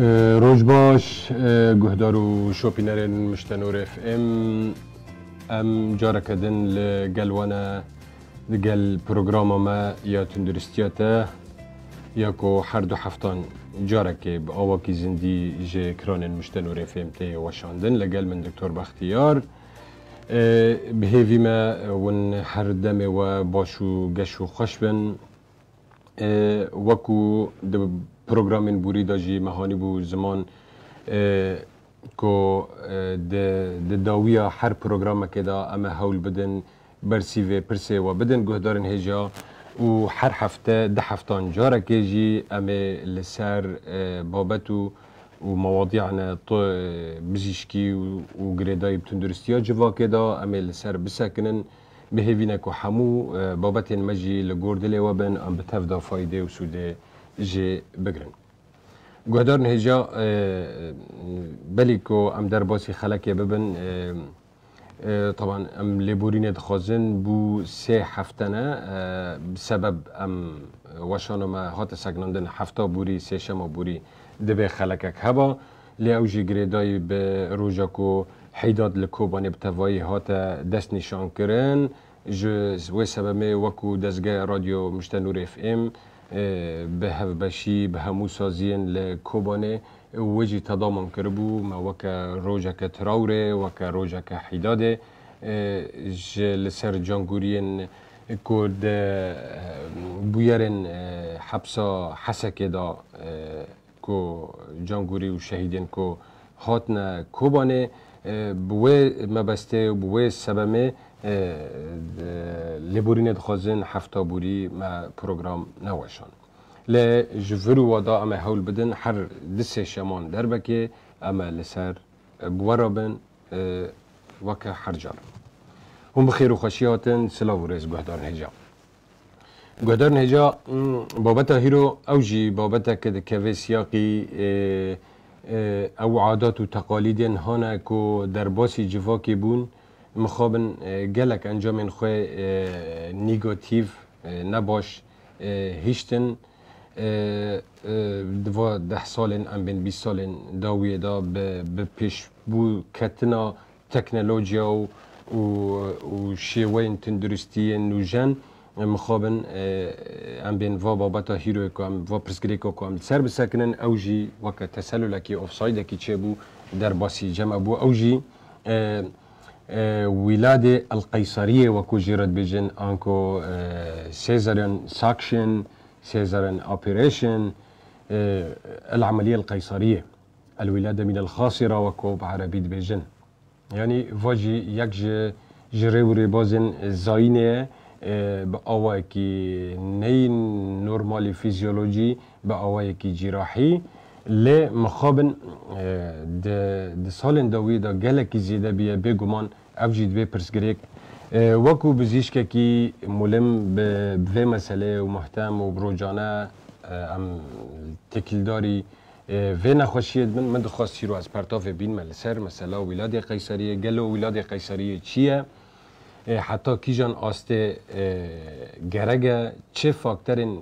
آه، روج باش آه، گهدار و شوپینرن مشتنور اف ام ام جارا کدن لگل وانا لگل پروگراما ما یا تندرستیاتا یا کو هر دو هفتان جارا که با آواکی زندی جه کران مشتنور اف ام تی وشاندن لگل من دکتور بختیار آه، بهیوی ما ون هر دم و باشو گشو خوش بن وکو دب programin burida jî mehanî bû ziman ku di dawiya her programekê da em e hewl bidin bersîvê pirsê we bidin guhdarên hêja û her hefte di heftan carekê jî em ê li ser babet û û mewadiyanê bijîşkî û girêdayî tunduristiya civakê da em ê li ser bisekinin bihêvîne ku hemû babetên me jî li gor dilê we bin em bi tev da faydê û sûdê jê bigirin. Guhdarên hêja belî ku em derbasî xelekê bibin طبعا ام لبورینه دخوازن بو سه هفته نه سبب ام وشانو ما هات سگناندن هفته بوری سه شما بوری دبه خلکک هبا لی او جی گریدای به روژا کو حیداد لکوبانی بتوایی هات دست نشان کرن جو وی سبب وکو دستگاه رادیو مشتنور اف ام به هەبەشی بە هەموو سازیان لە کۆبانێ وەجی تەدامان کردبوو مەوەکە ڕۆژەکە تراورێ وەکە ڕۆژەکە حیدادێ لەسەر جانگوریان کورد بویەرن حەبسا حەسەکێدا کۆ جانگوری و شەهیدێن کۆ هاتنە کۆبانێ بێ مەبەستێ بێ سەبەمێ لبورینه دخوازن هفته بوری ما پروگرام نواشان ل جفرو ودا اما هول بدن هر دسه شمان دربکه اما لسر بورابن وکه هر جار هم بخیر و خوشیاتن سلاو ریز گهدارن هجا گهدارن هجا بابتا هیرو اوجی بابتا که که سیاقی او عادات و تقالیدین هانا که در باسی جفاکی بون مخابن گلک انجام خو نیگاتیو نباش هیشتن دو ده سالن ام بین 20 سالن داویه دا به پیش بو کتنا تکنولوژیا و و شیوه تندرستی نوجن مخابن ام بین و بابتا هیرو کام و پرسکریکو کام سر بسکنن اوجی وک تسللکی آفساید کی چه بو در باسی جمع بو اوجی ولادة القيصرية وكو بجن أنكو آه، سيزارن ساكشن سيزارن أوبريشن آه، العملية القيصرية الولادة من الخاصرة وكوب عربيد بجن يعني فوجي يكجي جريوري بوزن زاينه آه، بأواكي نين نورمالي فيزيولوجي بأواكي جراحي ل مخابن د د سالن داوی دا گلکی زیده بیه بگمان ev jî divê pirsgirêk وەکو بزیشکێکی مولم بێ مەسلێ و محتەم و برۆجانە ئەم تێکیلداری vê nexweşiyê min min dixwast îro ez pertavê bîn me li ser mesela wîladê qeyseriyê gelo wîladê qeyseriyê çi ye heta kîjan astê gerege çi fakterên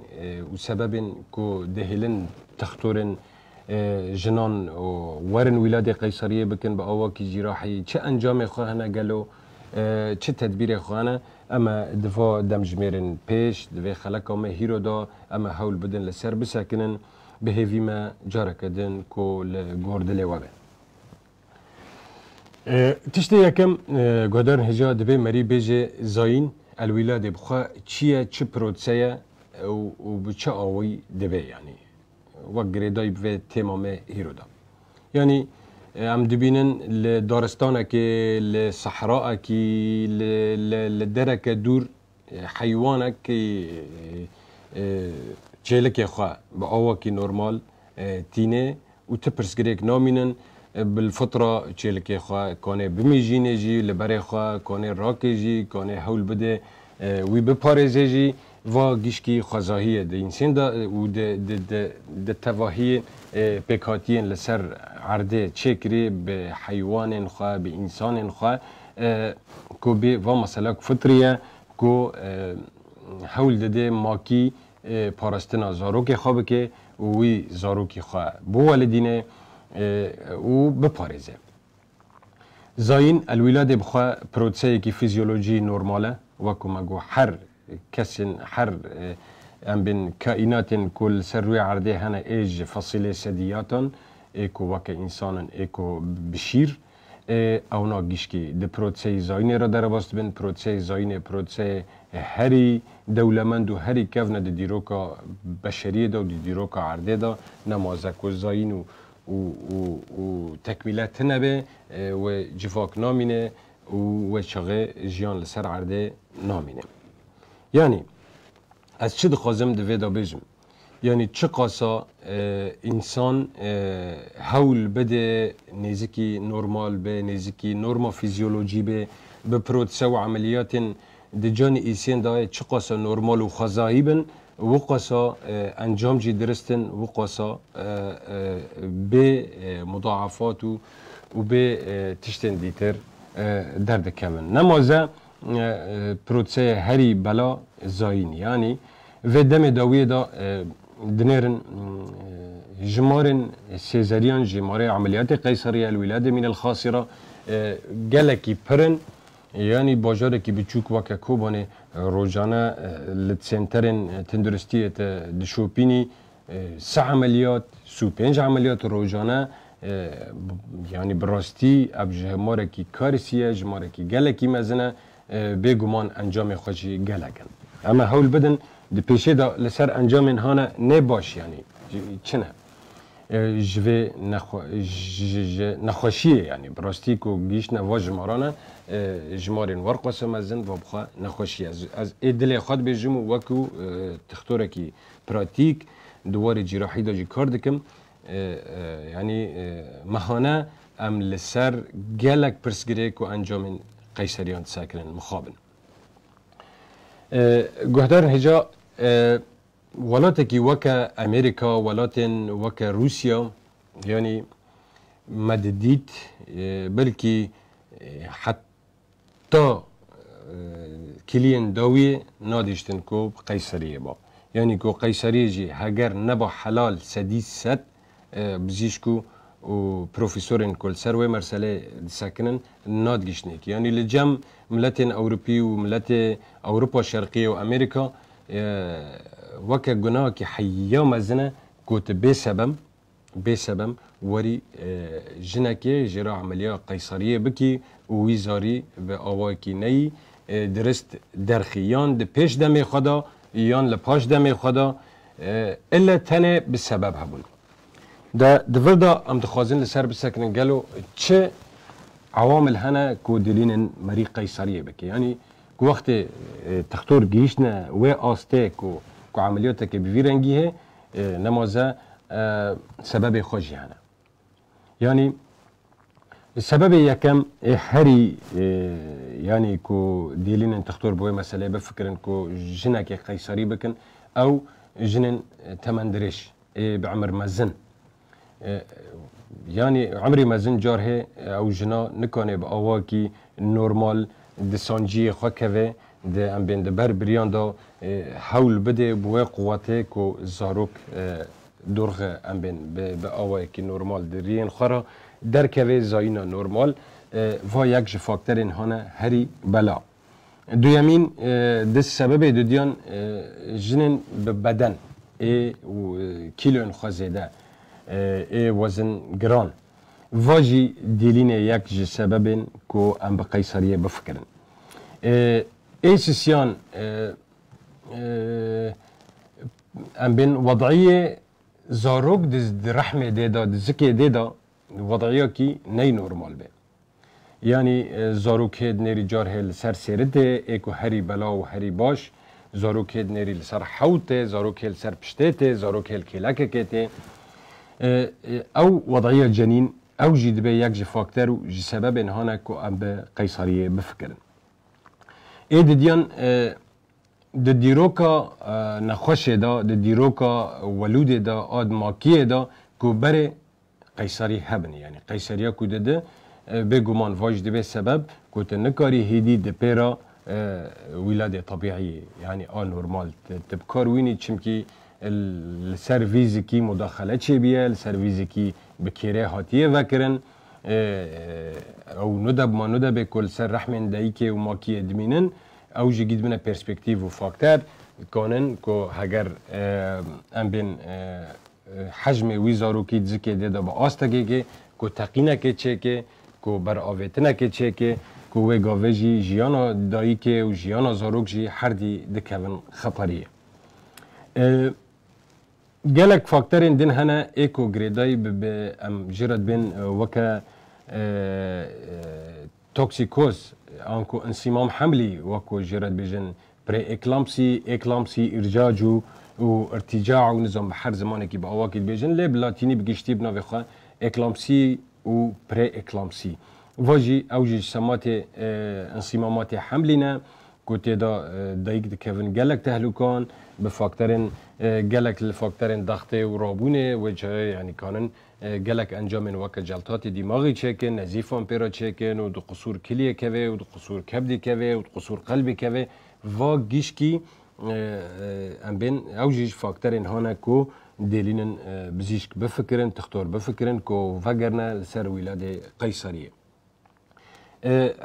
û sebebin ku dihêlin textorên جنان ورن ولاد قیصریه بکن به آواکی جراحی چه انجام خواهنه گلو چه تدبیر خواهنه اما دفاع دم جمیرن پیش دوی خلقه ما هیرو دا اما حول بدن لسر بسکنن به هیوی ما جاره کدن کو لگوردلی وابن تشتی یکم گودرن هجا دبی مری بیجه زاین الولاد بخوا چیه چه پروتسیه و بچه آوی دبی یعنی وەک گرێدای بێت تێمامێ هیرودا ینی ئەم دبینن لە دارستانێکێ لە سەحراەکی لە دەرەکە دوور حیوانێکی چێلکێ خوا بە ئەوەکی نۆرمال تینێ و تە پرسگرێک نامینن بالفترە چێلکێ خوا کۆنێ بمیژینێژی لە بەرێ خوا کۆنێ ڕاکێژی کۆنێ هەول بدێ وی بپارێزێژی و گیشکی خزاهیه ده انسان دا و ده ده ده ده تواهی بکاتین لسر عرده چه کری به حیوان خواه به انسان خواه کو به و مثلا فطریه کو حول داده ماکی پارستنا زاروک خواه که وی زاروکی خواه بو والدینه او بپارزه زاین الولاد بخوا پروتسه کی فیزیولوژی نورماله و کمگو هر كسن حر ام بين كائنات كل سروي عرضي هنا ايج فصيلة سديات ايكو وك انسان ايكو بشير او نا گیشکی د پروتسه زاینه را در باست بین پروتسه زاینه پروتسه هری دولمند و هری کفن د دیروکا بشری دا و د دیروکا عرده دا نمازک و زاین و و, و, و تکمیلت نبه و جفاک نامینه و, و چغه جیان لسر عرده نامینه يعني از چه دخوازم دو ویدا بیجم یعنی چه قاسا اه، انسان اه، حول بده نزیکی نرمال به نزیکی نرما فیزیولوژی به به پروتسه و عملیات دی جان ایسین دای چه قاسا نرمال و خزایی بن و قاسا اه، انجام جی درستن و قاسا به مضاعفات و به تشتن دیتر درد کمن نمازه پروسه هری بلا زاین یعنی و دم داویه دا دنرن جمارن سيزاريان جمارة عمليات قيصرية الولادة من الخاصرة جالكي برن يعني باجاركي بتشوك وكا كوباني روجانا لتسنترن تندرستية دشوبيني سع عمليات سو بنج عمليات روجانا يعني براستي اب جماركي كارسية جماركي جالكي مزنه بێگومان ئەنجامی خۆشی گەلەکەن ئەمە هەول بدن di pêşêda li ser encamên hane ne baş yanî çi ne ji vê nexweşiyê yanî rastî ku gîşne va ji marane ji marên warqase mezin vabxa nexweşiye ez ê dilê xwed bêjim û wekû tixtorekî pratik duwarê cîrahî da jî kar dikim yanî mehane em li ser gelek pirsgirê ku encamên قەیسەریان ساکرن مخابن اه، گوهدارن هجا اه، وڵاتێکی وەکە ئەمریکا وڵاتێن وەکە رووسیا ینی مەدەدیت اه، بلکی حتا کلیان داویە نادیشتن کۆ قەیسەریە باب ینی کۆ قەیسەریێژی هەگەر نەبا حەلال سەدی سەد بزیشک و و پروفيسورين كل سروي مرسلة ساكنن ناد جشنيك يعني لجم ملتين أوروبي وملت أوروبا الشرقية وأمريكا وكا جناكي حيا مزنا كوت بسبب بسبب وري جنكي جرا عملية قيصرية بكي ووزاري بأواكي ني درست درخيان د پیش دم خدا یان لپاش دم خدا الا تنه به سبب هبون ده دفردا ام دخوازن لسر بسكن قالوا تش عوامل هنا كودلين مري قيصريه بك يعني كو وقت آه، تختور جيشنا و اوستيك كو عملياتك بفيرنجي هي آه، نمازا آه، سبب خوجي هنا يعني السبب يا كم هري يعني كو ديلين تختور بوي مسألة بفكر كو جنك قيصري بكن أو جنن تمندريش بعمر مزن یعنی عمری مزن جار هی او جنا نکنه با آوا کی نورمال دسانجی خواه کوه ده ام بین ده بر بریان دا حول بده بوه قواته که زاروک درغ ام بین به آوا کی نورمال درین خورا در کوه زاینا نورمال و یک جفاکتر هانه هری بلا دویمین د سبب دو دیان جنن به بدن ای و کیلون خوزیده ای eh, eh, وزن گران واجی دیلین یک جه سببین کو ام به قیصریه بفکرن eh, ای سیسیان ام بین وضعیه زاروک د رحمه دیدا د زکی دیدا وضعیه کی نی نورمال به یعنی زاروک هد نری جار هل سر سرد اکو هری بلا و هری باش زاروک هد نری سر حوته زاروک هل سر پشته زاروک هل کلکه کته او وضعيه الجنين او جي دبي يك جي فاكتور جي سبب ان هانا كو ام بقيصريه بفكرن اي ديان د دیروکا نخوش دا د دیروکا ولود دا آد ماکیه دا کو بره قیصری هبن یعنی قیصریا کو ده به گمان واج به سبب کو ته نکاری هیدی د پیرا ولاد طبیعی یعنی آن نورمال تبکار وینی چمکی سرویزی کی مداخله چه بیه سرویزی کی به کیره هاتیه وکرن او ندب ما ندب کل سر رحمن دایی که و ماکی ادمینن او جی گید بنا پرسپکتیو و فاکتر کنن که هگر ام بین حجم ویزارو کی دزکی دیده با آستگی که که تقینه که چه که که بر آویتنه که چه که که وی گاوه جی جیانا دایی که و جیانا زاروک جی هر دی دکوون خطریه جالك فاكتورين دين هنا ايكو جريدايب ام جيرد بين آه، وكا آه، آه، توكسيكوز انكو انسيمام حملي وكو جيرد بيجن بري اكلامسي اكلامسي ارجاجو و وارتجاع ونظام بحر زمان كي بأواكد بيجن لي بلاتيني بجشتي بنا في اكلامسي و بري اكلامسي فاجي اوجي سمات انصمامات حملينا كوتي دا دايك دا كيفن جالك تهلوكان بفاكتورين گەلک لە فاکتەرن دەختێ و ڕابوونێ وێچەیە ینیکانن گەلک ئەنجامن وەکە جەلتاتی دیماغی چێکن نەزیفان پێرا چێکن و دو قسوور کلیەکەوێ و دو قسوور کەبدیکەوێ و قسوور قەلبیکەوێ وا گیشکی ئەم بێن ئەو ژیش فاکتەرێن هاە کۆ دێلینن بزیشک بفکردن تختۆر بفکردن کۆ ڤەگەرنە لەسەر ویلادێ قەیسەریە.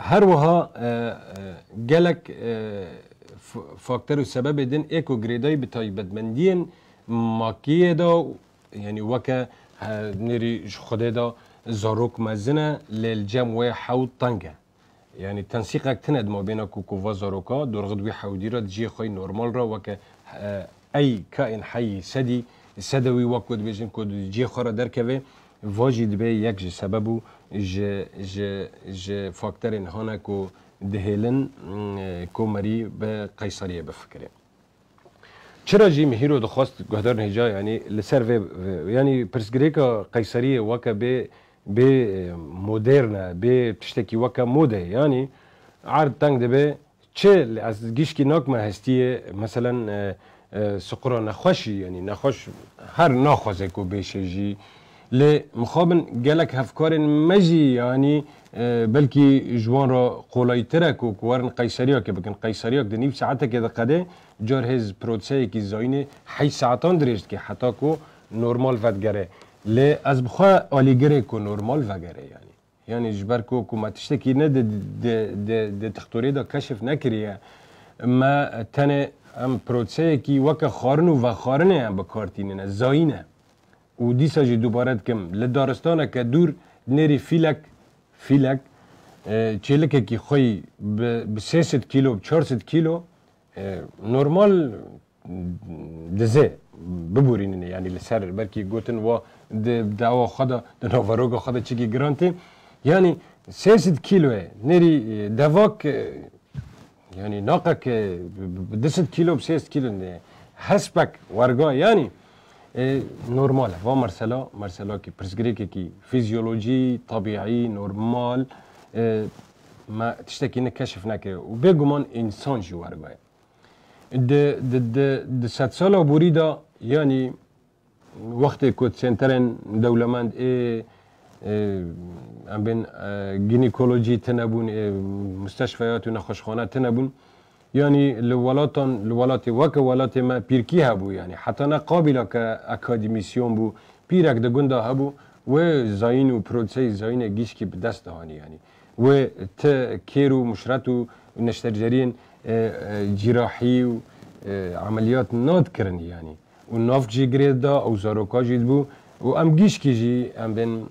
هەروەها گەلک فاکتەر و سەبەبێ دن ئێک و گرێدای بە تایبەتمەندیەن ماکیەدا یعنی وەکە نێری خودێدا زۆرۆک مەزنە لێلجەم وێ حەوت تەنگە یعنی تەنسیقەك تنەت ما بێنە کوکوڤە زۆرۆکە دوڕغدوی حەودیرە جێ خۆی نۆرمالڕە وەکە ئەی کائین حەیی سەدی سەدەوی وەکو دبێژن کۆ جێ خۆرە دەرکەوێ واژی دبێ یەک ji sebeb û ji fakterên hanek û دهلن کومری به قیصریه بفکره چرا جی مهیرو دخواست گهدار هجا یعنی لسر یعنی پرسگریکا قیصریه وکا به به مدرنه به تشتکی وکا موده یعنی عرض تنگ دبه چه از گیشکی ناکمه هستیه مثلا سقرا نخوشی یعنی نخوش هر نخوزه کو بیشه جی لمخابن جالك هفكار مجي يعني آه، بلكي جوان را قولاي ترک و کوارن قیصریا که بکن قیصریا که نیب ساعت که دقده جار هز بروتسي كي زاین حي ساعتان درشت كي حتی كو نورمال ودگره ل از بخوا آلیگره كو نورمال وگره يعني يعني جبر كو کو حکومتشته کی نه د تختوری دا کشف نکریه ما تنه ام بروتسي كي وكا خارنو وخارنه ام هم زاينه و دیسا جی دوباره دکم لدارستانه که دور نری فیلک فیلک چیلکه که خوی به 300 کیلو به 400 کیلو نورمال دزه ببورینه یعنی لسر برکی گوتن و دعوا خدا دناوروگا خدا چیکی گرانتی یعنی 300 کیلو نری دواک یعنی ناقه که 200 کیلو به 300 کیلو هسبک ورگا یعنی نورماله و مرسلا مرسلا که پرسگریکه که فیزیولوژی طبیعی نورمال ما تشتکی نه کشف نکره و بگمان انسان جوار باید د د د د صد ساله بوریدا یعنی وقتی که سنترن دولمند ای ام بین گینیکولوژی تنبون مستشفیات و نخوشخانه تنبون يعني لولاتان لولاتي وك ولاتي ما بيركي هبو يعني حتى انا قابله كاكاديميسيون بو بيرك ده جندا هبو و زاين و بروتسي زاين جيشكي بدست هاني يعني و ت كيرو مشرتو نشترجرين جراحي و عمليات ناد كرن يعني و ناف جي جريد دا او زاروكا جيد بو و ام جيشكي جي ام بين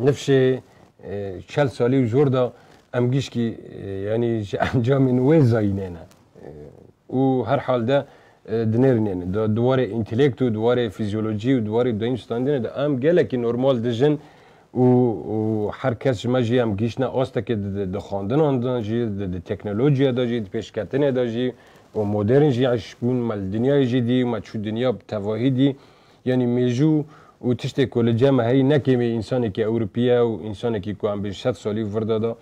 نفشي 40 سالي و جور em gişkî yani ji encamên wê zayînêne û her halde dinêrinêne da duwarê întelekt û duwarê fizyolojî û duwarê dayîn standînê de em gelekî normal dijin û herkes ji me jî em gişne astekê di xandinan da jî di teknolojiya da jî di pêşketinê da jî û modern jî eşbûn mel dinyayê jî dî me çû dinya bi tevahî dî yanî mêjû û tiştê ku li cem heyî nekê me însanekî Ewropiya û însanekî ku em bi şet salî virda da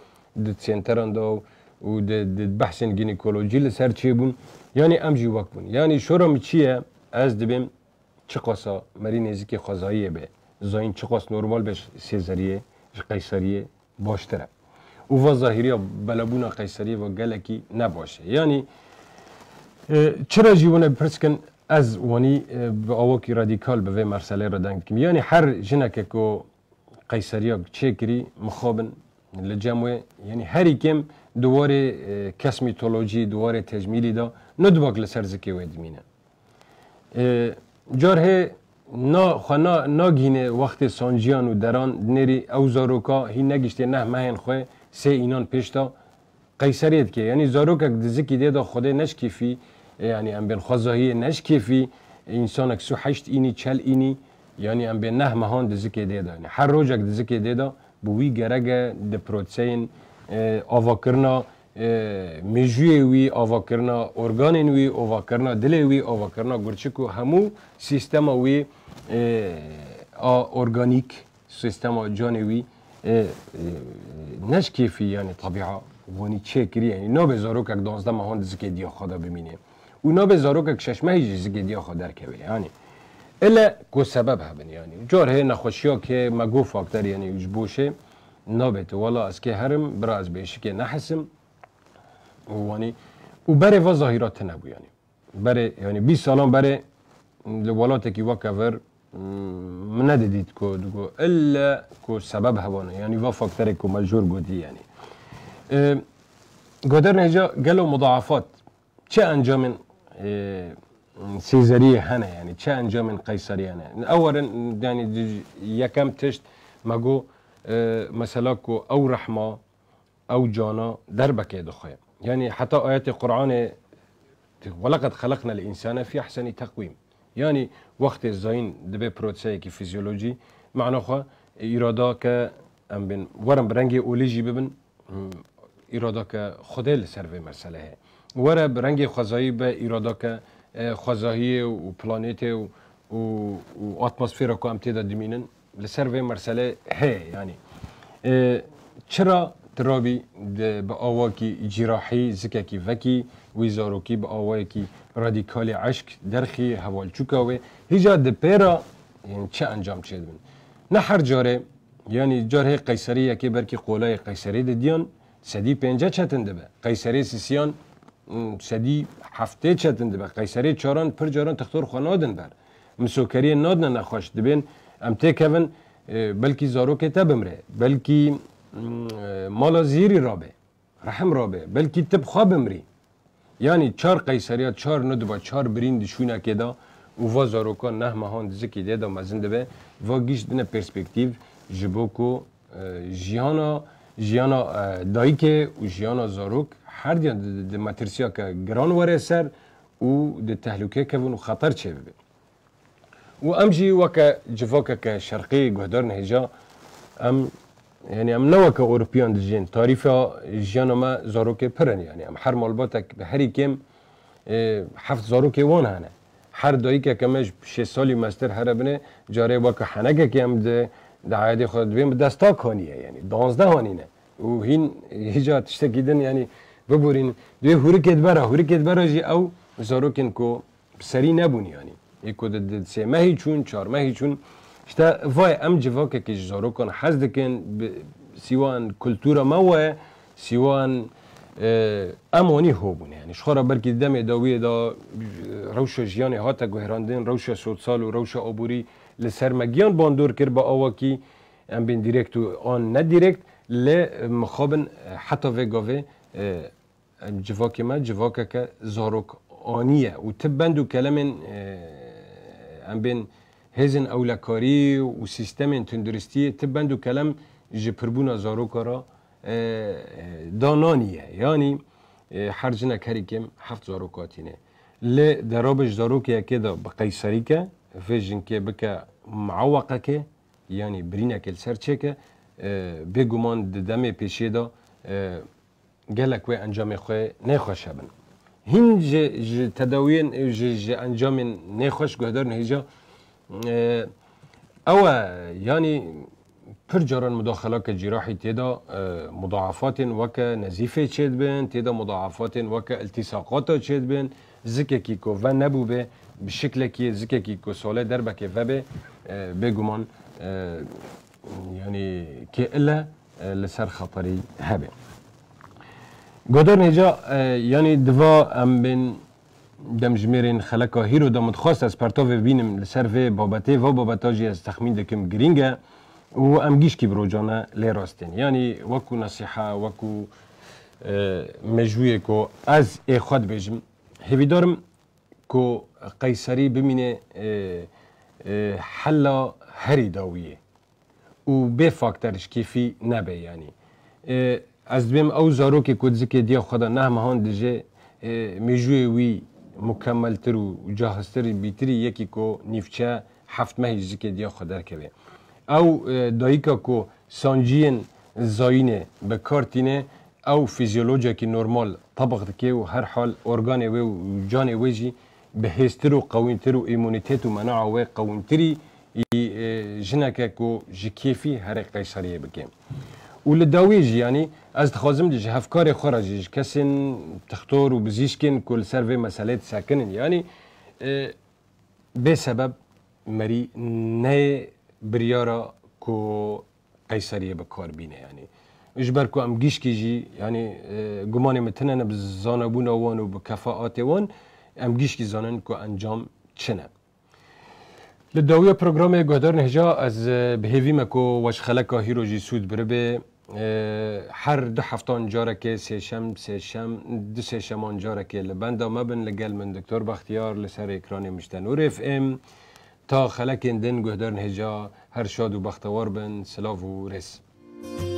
د سنتران دا و د بحثن گینیکولوژی لسر چی بون یعنی ام جی وک بون یعنی شورم چیه از دبیم چه قاسا مری نزدیک خزاییه به زاین چه قاس نورمال به سیزریه قیصریه باشتره و و ظاهری بلبون قیصریه و گلکی نباشه یعنی چرا جیونه پرسکن از وانی به آواکی رادیکال به وی مرسله را دنگ کم یعنی هر جنکه که قیصریه چه کری مخابن li cemwe yani her ikem duvarê kes mitolojî duwarê tecmîlî da nedubak li ser zikê wê dimîne. Car hê nagîne wextê sanciyan û deran dinêrî ew zaroka hî negiştê nehmehên xwe sê înan pêş da qeyserê dike yanî zarokek di zikî dê da Xwedê neşkêfî yani em bên xwezahiyê neşkêfî însanek su heşt înî çel înî yanî em bên nehmehan di zikê dê da her rojek di zikê dê da bi wî gerege di proseyên avakirina mejiyê wî avakirina organên wî avakirina dilê wî avakirina gurçik û hemû sîstema wî a organik سیستما جان وی نش کیفی یعنی طبیعه ونی چه کری یعنی نو به زاروک اک دانزده مهان دزکی دیا خدا بمینه و نو به زاروک اک ششمه هیچ دزکی دیا خدا در یعنی الا كو سببها هبن يعني جور هنا نخوشیو که ما قوف أكتر يعني يجبوشي نوبت والله أسكي هرم براز بيشكي نحسم واني و بره و ظاهرات نبو يعني بره يعني بي سالان بره ولات کی وکفر منده ديت كو دوكو الا كو سببها بانا يعني وفا أكتر كو مجور قدي يعني قدرنا اه، هجا قلو مضاعفات چه انجام اه، سيزري هنا يعني تشان جو من قيصر هنا اولا يعني يا كم تشت مگو مثلا كو او رحمه او جانا دربك يا دخويا يعني حتى آيات القران ولقد خلقنا الإنسان في أحسن تقويم يعني وقت الزين دبي بروتسي كي فيزيولوجي معناها خو ك أم بن ورم برنجي أوليجي ببن إرادا ك خدل سر مسألة ورم برنجي خزايب إرادا ك خزاهی و پلانیت و و, و اتمسفیر که هم تیدا دمینن لسر به مرسله هی یعنی چرا ترابی به آواکی جراحی زککی وکی ویزاروکی به آواکی رادیکال عشق درخی هوالچوکا و هیجا دپیرا یعنی چه انجام چید بین نه هر جاره یعنی جاره قیصری یکی برکی قولای قیصری دیدیان سدی پنجه چتن دبه قیصری سیسیان شدی هفته چتن دبه قیصری چاران پر جاران تختور خانادن بر مسوکری نادن نخوش دبین ام تی کون بلکی زارو که تا بمره بلکی مالا زیری رابه رحم رابه بلکی تب خواب بمری یعنی چار قیصریا چار ندبا چار برین دشونه که دا و وا زاروکا نه مهان دزکی ده دا مزن دبه وا گیش دنه پرسپکتیو جبوکو جیانا جیانا دایکه و جیانا زاروک هر دیان د ماتریسیا که گران وره سر و د تهلوکه کون و خطر چه ببه و ام جی وکه جفاکه که شرقی گهدار نهجا ام یعنی ام نو که اروپیان دجین تعریف جیان ما زاروک پرن یعنی ام هر مالباتک به هر کم هفت زاروک وان هنه هر دایی که کمش 6 سالی مستر هر بنه جاره وکه حنگه که ام ده دعایت خود بیم دستا کانیه یعنی دانزده هانینه و هین هیجا تشتکیدن یعنی ببورین دوی هورکت برا هورکت برا جی او زاروکن کو سری نبون یعنی یکو د سه مهی چون چهار مهی چون شتا وای ام جواکه که زاروکن حز دکن سیوان کلتورا موه سیوان امانی هوبون یعنی شخورا برکی دم داوی دا روش جیان هاتا گوهراندن روش سوتسال و روش آبوری لسر مگیان باندور کرد با آواکی ام بین دیرکت و آن نه دیرکت ل مخابن حتی وگاوه جفاك ما جفاكك زاروك آنیه و تبند كلام اه، ام بين هزن كاري و سیستم تندرستی تبند و کلم جپربونا را اه، اه، دانانية يعني حرجنا کریکم هفت زاروکاتینه ل دروبش زاروکیه که دا بقیسری که فیجن که معوقه كي يعني برينا که سرچه که بگمان دم جالك وي انجامي خوي نخوش هبن هنج تداوين جي انجامي نخوش قدر نهيجا آه، او يعني پرجارا مداخلة جراحي تيدا آه، مضاعفات وك نزيفة چيد بين تيدا مضاعفات وك التساقات چيد بين زكي كيكو و نبو بي بشكل كي زكي كيكو سولي دربك و بي آه، بيگومان يعني كي إلا لسر خطري هبه Godar neca yanî diva em bin demjmêrên xeleka hîro da min dixwast ez pertavê bînim li ser vê babetê va babeta jî ez texmîn dikim giring e û em gişkî birocana lê rastên yanî weku nesîha weku mejûyê ku ez ê xwe dibêjim hêvîdarim ku qeyserî bimîne hella herî dawiyê û bê fakter ji kêfî nebe yanî. ez bim ew zarokê ku dizikê diya xweda nehmehan dije mêjûyê wî mukemmeltir û cahiztirî bîtirî yekî ku nîvçe heftmehî zikê diya xwe derkeve. Ew dayîka ku sanciyên zayînê bi kartîne ew fizyolojekî normal tabeq dike û her hal organê wê û canê wê jî bihêztir û qewîntir û îmunitet û mena'a wê qewîntirî jineke ku ji kêfî herê qeyseriye bike. û li dawê jiyanî از دخوازم دیج هفکار خورا دیج کسین تختور و بزیشکین کل سر و مسئله ساکنین یعنی به سبب مری نه بریارا کو قیصریه به کار بینه یعنی اجبر کو ام گیش کیجی یعنی گمان متنه نه بزانبونه وان و بکفاعات وان ام گیش کی زانن کو انجام چنه لدویا برنامه گهدار نهجا از بهوی مکو وش خلکا هیروجی سود بره به هر دو هفتان جاره که سه شم سه شم دو سه شمان جاره که لبندا مبن لگل من دکتر بختیار لسر اکران مشتنور اف ام تا خلک دن گهدرن هجا هر شاد و بختوار بن سلاف و رس